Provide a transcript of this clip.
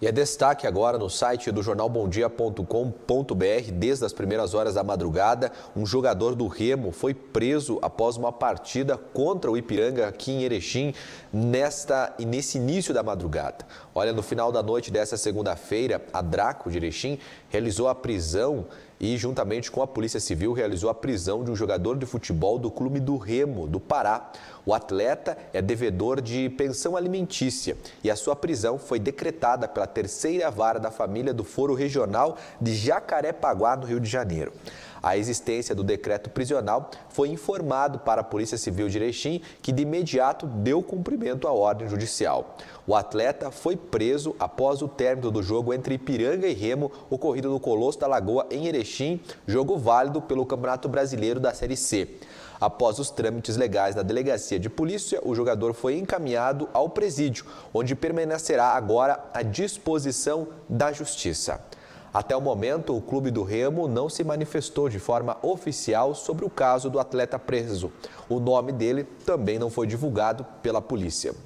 E é destaque agora no site do jornalbomdia.com.br, desde as primeiras horas da madrugada, um jogador do Remo foi preso após uma partida contra o Ipiranga aqui em Erechim nesta e nesse início da madrugada. Olha, no final da noite desta segunda-feira, a Draco de Erechim realizou a prisão e, juntamente com a Polícia Civil, realizou a prisão de um jogador de futebol do Clube do Remo, do Pará. O atleta é devedor de pensão alimentícia e a sua prisão foi decretada pela terceira vara da família do Foro Regional de Jacarepaguá, no Rio de Janeiro a existência do decreto prisional, foi informado para a Polícia Civil de Erechim, que de imediato deu cumprimento à ordem judicial. O atleta foi preso após o término do jogo entre Ipiranga e Remo, ocorrido no Colosso da Lagoa, em Erechim, jogo válido pelo Campeonato Brasileiro da Série C. Após os trâmites legais na delegacia de polícia, o jogador foi encaminhado ao presídio, onde permanecerá agora à disposição da justiça. Até o momento, o Clube do Remo não se manifestou de forma oficial sobre o caso do atleta preso. O nome dele também não foi divulgado pela polícia.